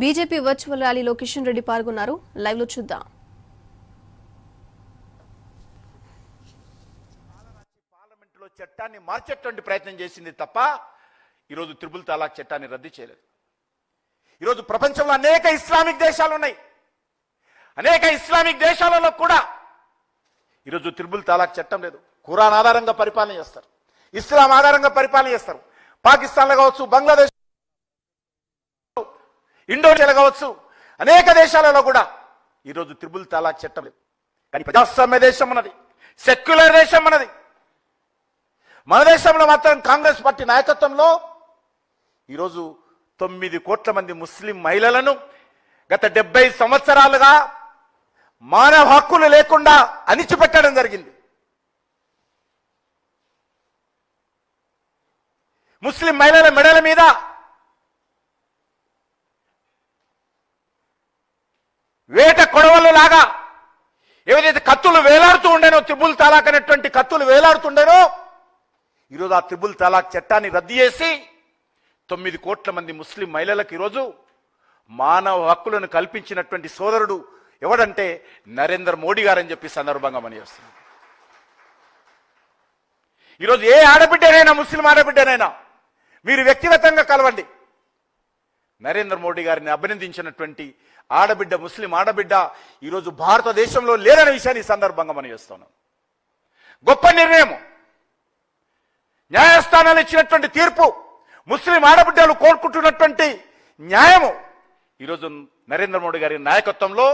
BJP virtual ర్యాలీలో కిషన్ రెడ్డి పాల్గొన్నారు live లో చూద్దాం చట్టాన్ని మార్చేటువంటి ప్రయత్నం చేసింది తప్ప ఈరోజు త్రిబుల్ తలాక్ చట్టాన్ని రద్దు చేయలేదు ఈరోజు ప్రపంచంలో అనేక ఇస్లామిక్ దేశాలు ఉన్నాయి అనేక ఇస్లామిక్ దేశాలలో కూడా ఈరోజు త్రిబుల్ తలాక్ చట్టం లేదు ఖురాన్ ఆధారంగా పరిపాలన చేస్తారు ఇస్లాం ఆధారంగా పరిపాలన చేస్తారు పాకిస్తాన్లో కావచ్చు బంగ్లాదేశ్ ఇండోనేషియాలో కావచ్చు అనేక దేశాలలో కూడా ఈరోజు త్రిబుల్ తలాక్ చట్టం లేదు కానీ ప్రజాస్వామ్య దేశం అన్నది సెక్యులర్ దేశం అన్నది మన దేశంలో మాత్రం కాంగ్రెస్ పార్టీ నాయకత్వంలో ఈరోజు తొమ్మిది కోట్ల మంది ముస్లిం మహిళలను గత డెబ్బై సంవత్సరాలుగా మానవ హక్కులు లేకుండా అణిచిపెట్టడం జరిగింది ముస్లిం మహిళల మెడల మీద వేట కొడవలు లాగా ఏదైతే కత్తులు వేలాడుతూ ఉండేనో త్రిబుల్ తలాక్ అనేటువంటి కత్తులు వేలాడుతుండేనో ఈరోజు ఆ త్రిబుల్ తలాక్ చట్టాన్ని రద్దు చేసి తొమ్మిది కోట్ల మంది ముస్లిం మహిళలకు ఈరోజు మానవ హక్కులను కల్పించినటువంటి సోదరుడు ఎవడంటే నరేంద్ర మోడీ గారని చెప్పి సందర్భంగా మనం చేస్తున్నాం ఈరోజు ఏ ఆడబిడ్డనైనా ముస్లిం ఆడబిడ్డనైనా మీరు వ్యక్తిగతంగా కలవండి నరేంద్ర మోడీ గారిని అభినందించినటువంటి ఆడబిడ్డ ముస్లిం ఆడబిడ్డ ఈరోజు భారతదేశంలో లేరనే విషయాన్ని సందర్భంగా మనం చేస్తున్నాం గొప్ప నిర్ణయం న్యాయస్థానాలు ఇచ్చినటువంటి తీర్పు ముస్లిం ఆడబిడ్డలు కోరుకుంటున్నటువంటి న్యాయము ఈరోజు నరేంద్ర మోడీ గారి నాయకత్వంలో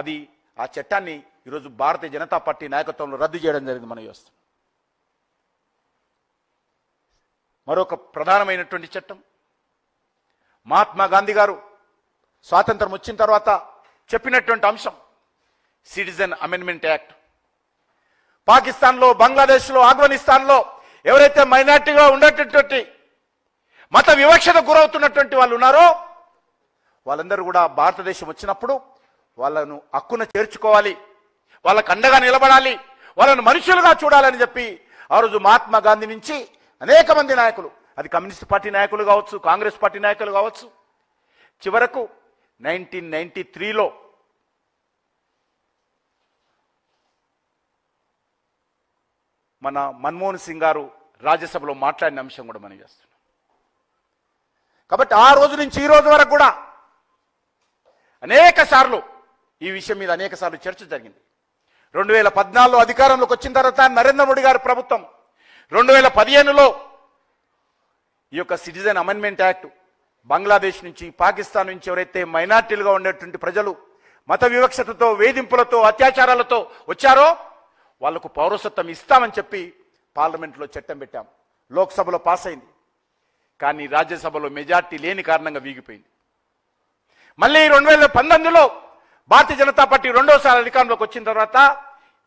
అది ఆ చట్టాన్ని ఈరోజు భారతీయ జనతా పార్టీ నాయకత్వంలో రద్దు చేయడం జరిగింది మనం చేస్తాం మరొక ప్రధానమైనటువంటి చట్టం మహాత్మా గాంధీ గారు స్వాతంత్రం వచ్చిన తర్వాత చెప్పినటువంటి అంశం సిటిజన్ అమెండ్మెంట్ యాక్ట్ పాకిస్తాన్లో బంగ్లాదేశ్లో ఆఫ్ఘనిస్తాన్లో ఎవరైతే మైనార్టీగా ఉండేటటువంటి మత వివక్షత గురవుతున్నటువంటి వాళ్ళు ఉన్నారో వాళ్ళందరూ కూడా భారతదేశం వచ్చినప్పుడు వాళ్ళను హక్కున చేర్చుకోవాలి వాళ్ళకు అండగా నిలబడాలి వాళ్ళను మనుషులుగా చూడాలని చెప్పి ఆ రోజు మహాత్మా గాంధీ నుంచి అనేక మంది నాయకులు అది కమ్యూనిస్ట్ పార్టీ నాయకులు కావచ్చు కాంగ్రెస్ పార్టీ నాయకులు కావచ్చు చివరకు నైన్టీన్ నైన్టీ త్రీలో మన మన్మోహన్ సింగ్ గారు రాజ్యసభలో మాట్లాడిన అంశం కూడా మనం చేస్తున్నాం కాబట్టి ఆ రోజు నుంచి ఈ రోజు వరకు కూడా అనేక సార్లు ఈ విషయం మీద అనేక సార్లు చర్చ జరిగింది రెండు వేల పద్నాలుగులో అధికారంలోకి వచ్చిన తర్వాత నరేంద్ర మోడీ గారి ప్రభుత్వం రెండు వేల పదిహేనులో ఈ యొక్క సిటిజన్ అమెండ్మెంట్ యాక్ట్ బంగ్లాదేశ్ నుంచి పాకిస్తాన్ నుంచి ఎవరైతే మైనార్టీలుగా ఉండేటువంటి ప్రజలు మత వివక్షతతో వేధింపులతో అత్యాచారాలతో వచ్చారో వాళ్లకు పౌరసత్వం ఇస్తామని చెప్పి పార్లమెంట్లో చట్టం పెట్టాం లోక్సభలో పాస్ అయింది కానీ రాజ్యసభలో మెజార్టీ లేని కారణంగా వీగిపోయింది మళ్ళీ రెండు వేల పంతొమ్మిదిలో భారతీయ జనతా పార్టీ రెండోసారి అధికారంలోకి వచ్చిన తర్వాత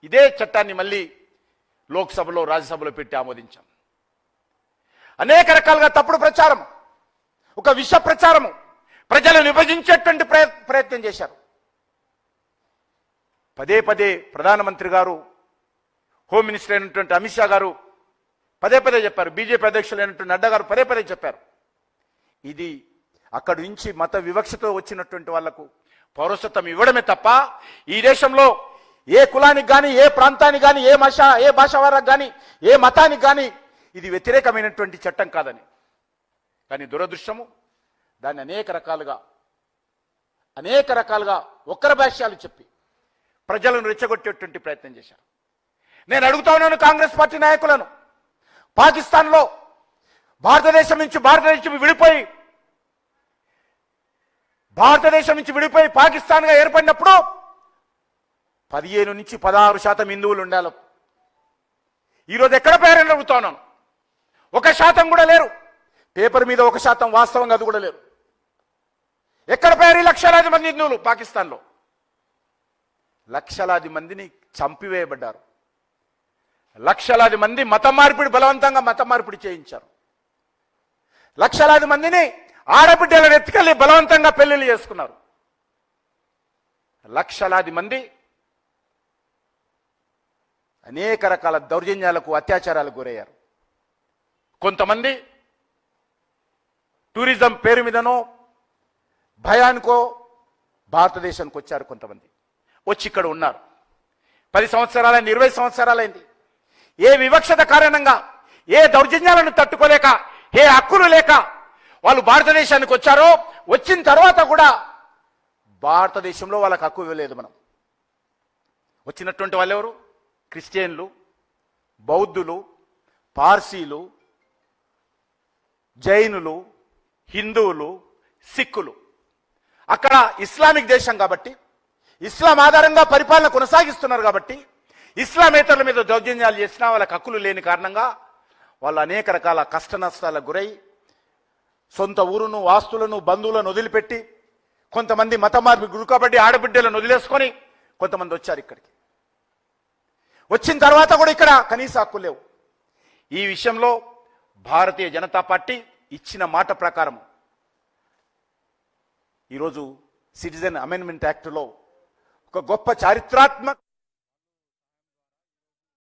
ఇదే చట్టాన్ని మళ్ళీ లోక్సభలో రాజ్యసభలో పెట్టి ఆమోదించాం అనేక రకాలుగా తప్పుడు ప్రచారం ఒక విష ప్రచారము ప్రజలను విభజించేటువంటి ప్రయత్నం చేశారు పదే పదే ప్రధానమంత్రి గారు హోమ్ మినిస్టర్ అయినటువంటి అమిత్ షా గారు పదే పదే చెప్పారు బీజేపీ అధ్యక్షులైనటువంటి నడ్డా గారు పదే పదే చెప్పారు ఇది అక్కడి నుంచి మత వివక్షతో వచ్చినటువంటి వాళ్లకు పౌరసత్వం ఇవ్వడమే తప్ప ఈ దేశంలో ఏ కులానికి కానీ ఏ ప్రాంతానికి కానీ ఏ భాష ఏ భాష వారికి కానీ ఏ మతానికి కానీ ఇది వ్యతిరేకమైనటువంటి చట్టం కాదని కానీ దురదృష్టము దాన్ని అనేక రకాలుగా అనేక రకాలుగా ఒక్కర భాష్యాలు చెప్పి ప్రజలను రెచ్చగొట్టేటువంటి ప్రయత్నం చేశారు నేను అడుగుతా ఉన్నాను కాంగ్రెస్ పార్టీ నాయకులను పాకిస్తాన్లో భారతదేశం నుంచి భారతదేశం విడిపోయి భారతదేశం నుంచి విడిపోయి పాకిస్తాన్గా ఏర్పడినప్పుడు పదిహేను నుంచి పదహారు శాతం హిందువులు ఉండాలి ఈరోజు ఎక్కడ పేరని అడుగుతా ఉన్నాను ఒక శాతం కూడా లేరు పేపర్ మీద ఒక శాతం వాస్తవంగా అది కూడా లేరు ఎక్కడ పేరు లక్షలాది మంది హిందువులు పాకిస్తాన్లో లక్షలాది మందిని చంపివేయబడ్డారు లక్షలాది మంది మత మార్పిడి బలవంతంగా మత మార్పిడి చేయించారు లక్షలాది మందిని ఆడబిడ్డలను ఎత్తుకెళ్ళి బలవంతంగా పెళ్లిళ్ళు చేసుకున్నారు లక్షలాది మంది అనేక రకాల దౌర్జన్యాలకు అత్యాచారాలకు గురయ్యారు కొంతమంది టూరిజం పేరు మీదనో భయానికో భారతదేశానికి వచ్చారు కొంతమంది వచ్చి ఇక్కడ ఉన్నారు పది సంవత్సరాలైంది ఇరవై సంవత్సరాలైంది ఏ వివక్షత కారణంగా ఏ దౌర్జన్యాలను తట్టుకోలేక ఏ హక్కులు లేక వాళ్ళు భారతదేశానికి వచ్చారో వచ్చిన తర్వాత కూడా భారతదేశంలో వాళ్ళకి హక్కు ఇవ్వలేదు మనం వచ్చినటువంటి వాళ్ళెవరు క్రిస్టియన్లు బౌద్ధులు పార్సీలు జైనులు హిందువులు సిక్కులు అక్కడ ఇస్లామిక్ దేశం కాబట్టి ఇస్లాం ఆధారంగా పరిపాలన కొనసాగిస్తున్నారు కాబట్టి ఇస్లామేతరుల మీద దౌర్జన్యాలు చేసినా వాళ్ళకి హక్కులు లేని కారణంగా వాళ్ళు అనేక రకాల కష్ట నష్టాలకు గురై సొంత ఊరును ఆస్తులను బంధువులను వదిలిపెట్టి కొంతమంది మత మార్పు కాబట్టి ఆడబిడ్డలను వదిలేసుకొని కొంతమంది వచ్చారు ఇక్కడికి వచ్చిన తర్వాత కూడా ఇక్కడ కనీస హక్కు లేవు ఈ విషయంలో భారతీయ జనతా పార్టీ ఇచ్చిన మాట ప్రకారం ఈరోజు సిటిజన్ అమెండ్మెంట్ యాక్ట్లో ఒక గొప్ప చారిత్రాత్మక